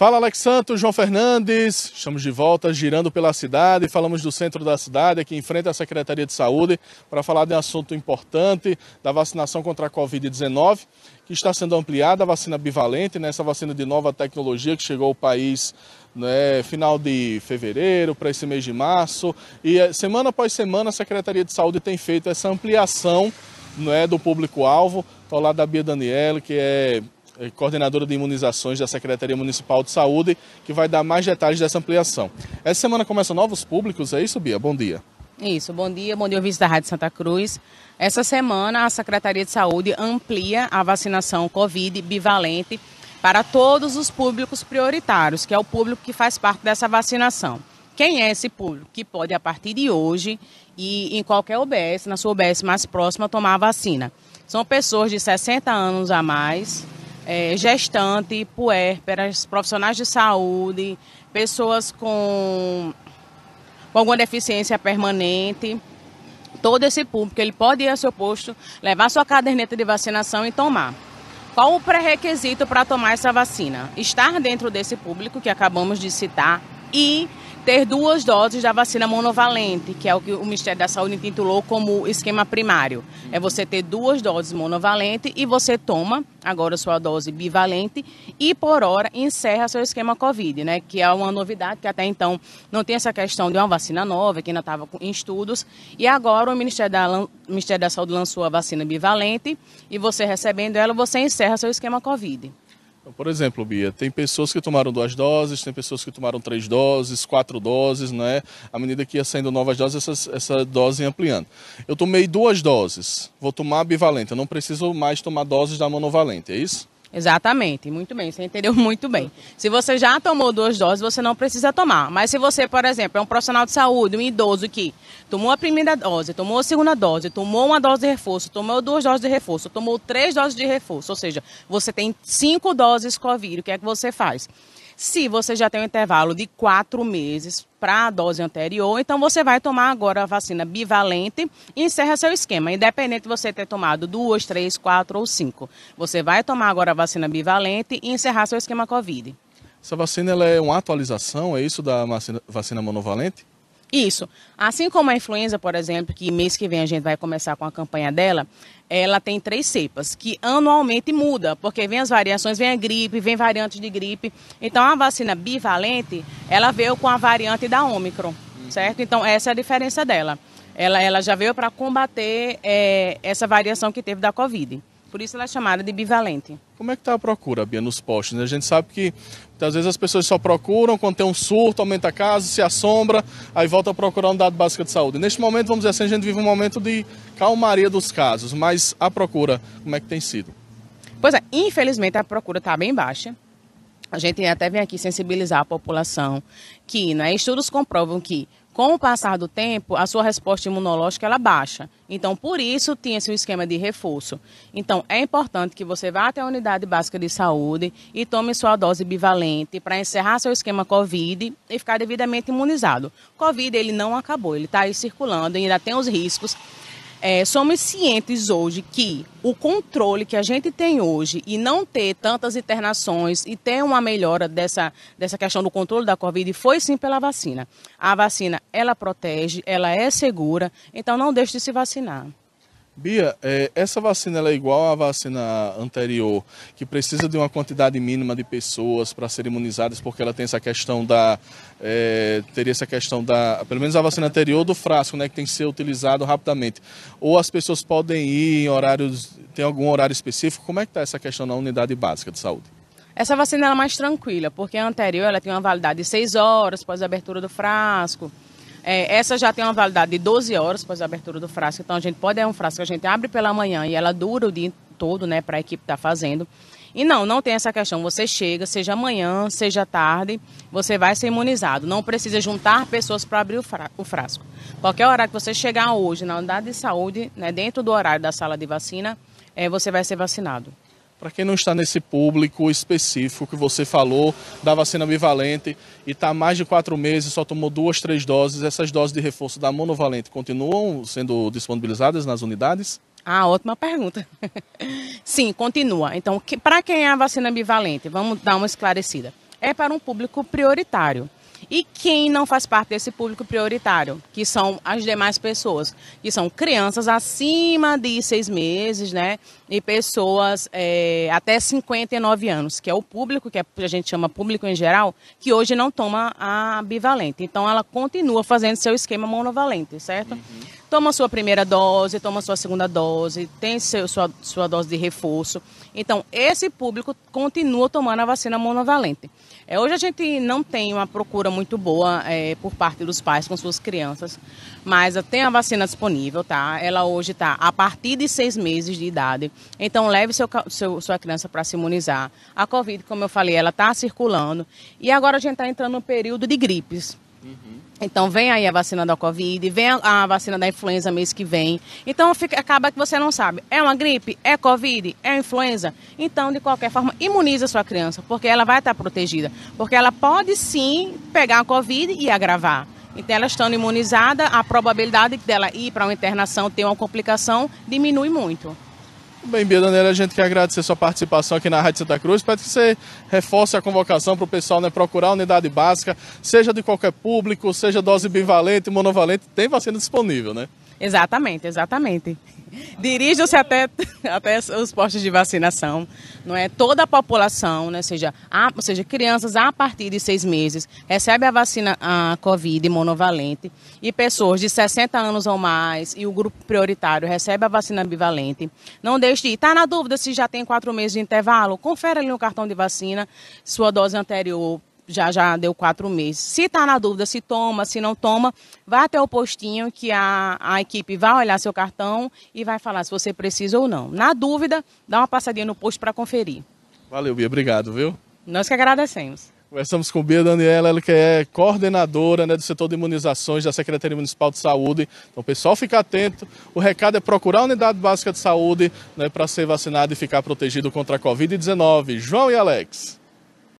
Fala Alex Santos, João Fernandes. Estamos de volta girando pela cidade. Falamos do centro da cidade, aqui em frente à Secretaria de Saúde, para falar de um assunto importante da vacinação contra a Covid-19, que está sendo ampliada, a vacina bivalente, né, essa vacina de nova tecnologia que chegou ao país né, final de fevereiro para esse mês de março. E eh, semana após semana a Secretaria de Saúde tem feito essa ampliação né, do público-alvo. Estou lá da Bia Daniela, que é eh, coordenadora de imunizações da Secretaria Municipal de Saúde, que vai dar mais detalhes dessa ampliação. Essa semana começam novos públicos, é isso, Bia? Bom dia. Isso, bom dia, bom dia, ouvintes da Rádio Santa Cruz. Essa semana, a Secretaria de Saúde amplia a vacinação Covid bivalente para todos os públicos prioritários, que é o público que faz parte dessa vacinação. Quem é esse público que pode, a partir de hoje, e em qualquer OBS, na sua OBS mais próxima, tomar a vacina? São pessoas de 60 anos a mais, é, gestante, puérperas, profissionais de saúde, pessoas com, com alguma deficiência permanente. Todo esse público, ele pode ir ao seu posto, levar sua caderneta de vacinação e tomar. Qual o pré-requisito para tomar essa vacina? Estar dentro desse público que acabamos de citar e ter duas doses da vacina monovalente, que é o que o Ministério da Saúde intitulou como esquema primário. É você ter duas doses monovalente e você toma agora sua dose bivalente e por hora encerra seu esquema COVID, né? Que é uma novidade que até então não tem essa questão de uma vacina nova, que ainda estava em estudos. E agora o Ministério da, o Ministério da Saúde lançou a vacina bivalente e você recebendo ela, você encerra seu esquema COVID. Então, por exemplo, Bia, tem pessoas que tomaram duas doses, tem pessoas que tomaram três doses, quatro doses, né? À medida que ia saindo novas doses, essa, essa dose ampliando. Eu tomei duas doses, vou tomar bivalente, eu não preciso mais tomar doses da monovalente, é isso? Exatamente, muito bem, você entendeu muito bem. Se você já tomou duas doses, você não precisa tomar. Mas se você, por exemplo, é um profissional de saúde, um idoso que tomou a primeira dose, tomou a segunda dose, tomou uma dose de reforço, tomou duas doses de reforço, tomou três doses de reforço, ou seja, você tem cinco doses Covid, o que é que você faz? Se você já tem um intervalo de quatro meses, para a dose anterior, então você vai tomar agora a vacina bivalente e encerra seu esquema, independente de você ter tomado duas, três, quatro ou cinco. Você vai tomar agora a vacina bivalente e encerrar seu esquema COVID. Essa vacina é uma atualização, é isso, da vacina monovalente? Isso. Assim como a influenza, por exemplo, que mês que vem a gente vai começar com a campanha dela, ela tem três cepas, que anualmente muda, porque vem as variações, vem a gripe, vem variantes de gripe. Então, a vacina bivalente, ela veio com a variante da Ômicron, certo? Então, essa é a diferença dela. Ela, ela já veio para combater é, essa variação que teve da Covid. Por isso ela é chamada de bivalente. Como é que está a procura, Bia, nos postos? Né? A gente sabe que muitas vezes as pessoas só procuram quando tem um surto, aumenta a casa, se assombra, aí volta a procurar um dado básico de saúde. Neste momento, vamos dizer assim, a gente vive um momento de calmaria dos casos, mas a procura, como é que tem sido? Pois é, infelizmente a procura está bem baixa. A gente até vem aqui sensibilizar a população que né, estudos comprovam que com o passar do tempo, a sua resposta imunológica ela baixa. Então, por isso tinha-se esquema de reforço. Então, é importante que você vá até a unidade básica de saúde e tome sua dose bivalente para encerrar seu esquema COVID e ficar devidamente imunizado. COVID ele não acabou, ele está aí circulando e ainda tem os riscos é, somos cientes hoje que o controle que a gente tem hoje e não ter tantas internações e ter uma melhora dessa, dessa questão do controle da Covid foi sim pela vacina. A vacina, ela protege, ela é segura, então não deixe de se vacinar. Bia, é, essa vacina é igual à vacina anterior, que precisa de uma quantidade mínima de pessoas para serem imunizadas, porque ela tem essa questão da. É, teria essa questão da. Pelo menos a vacina anterior do frasco, né? Que tem que ser utilizado rapidamente. Ou as pessoas podem ir em horários. Tem algum horário específico? Como é que está essa questão na unidade básica de saúde? Essa vacina é mais tranquila, porque a anterior ela tem uma validade de seis horas após a abertura do frasco. É, essa já tem uma validade de 12 horas após a abertura do frasco. Então a gente pode é um frasco que a gente abre pela manhã e ela dura o dia todo, né, para a equipe estar tá fazendo. E não, não tem essa questão. Você chega, seja amanhã, seja tarde, você vai ser imunizado. Não precisa juntar pessoas para abrir o, frasco. Qualquer horário que você chegar hoje na unidade de saúde, né, dentro do horário da sala de vacina, é, você vai ser vacinado para quem não está nesse público específico que você falou, da vacina bivalente e está há mais de quatro meses, só tomou duas, três doses, essas doses de reforço da monovalente continuam sendo disponibilizadas nas unidades? Ah, ótima pergunta. Sim, continua. Então, que, para quem é a vacina bivalente? Vamos dar uma esclarecida. É para um público prioritário. E quem não faz parte desse público prioritário, que são as demais pessoas, que são crianças acima de seis meses, né? E pessoas é, até 59 anos, que é o público, que é, a gente chama público em geral, que hoje não toma a bivalente. Então ela continua fazendo seu esquema monovalente, certo? Uhum toma sua primeira dose, toma sua segunda dose, tem seu, sua, sua dose de reforço. Então, esse público continua tomando a vacina monovalente. É, hoje a gente não tem uma procura muito boa é, por parte dos pais com suas crianças, mas tem a vacina disponível, tá? Ela hoje está a partir de seis meses de idade. Então, leve seu, seu sua criança para se imunizar. A Covid, como eu falei, ela está circulando. E agora a gente está entrando no período de gripes. Uhum. Então vem aí a vacina da Covid, vem a, vacina da influenza mês que vem. Então fica, acaba que você não sabe. É uma gripe? É Covid? É influenza? Então, de qualquer forma, imuniza sua criança, porque ela vai estar protegida. Porque ela pode sim pegar a Covid e agravar. Então, ela estando imunizada, a probabilidade dela ir para uma internação, ter uma complicação, diminui muito. Bem, Bia Danilo, a gente quer agradecer sua participação aqui na Rádio Santa Cruz. Pede que você reforce a convocação para o pessoal né, procurar a unidade básica, seja de qualquer público, seja dose bivalente, monovalente, tem vacina disponível, né? Exatamente, exatamente. Dirijam-se até, até os postos de vacinação, não é? Toda a população, né? seja, a, ou seja, crianças a partir de seis meses recebe a vacina a Covid monovalente e pessoas de 60 anos ou mais e o grupo prioritário recebe a vacina bivalente. Não deixe de ir. Está na dúvida se já tem quatro meses de intervalo? Confere ali no cartão de vacina sua dose anterior já já deu quatro meses. Se está na dúvida se toma, se não toma, vá até o postinho que a, a equipe vai olhar seu cartão e vai falar se você precisa ou não. Na dúvida, dá uma passadinha no posto para conferir. Valeu, Bia. Obrigado, viu? Nós que agradecemos. Conversamos com Bia Daniela, ela que é coordenadora né, do setor de imunizações da Secretaria Municipal de Saúde. Então, pessoal, fica atento. O recado é procurar a unidade básica de saúde né, para ser vacinado e ficar protegido contra a Covid-19. João e Alex.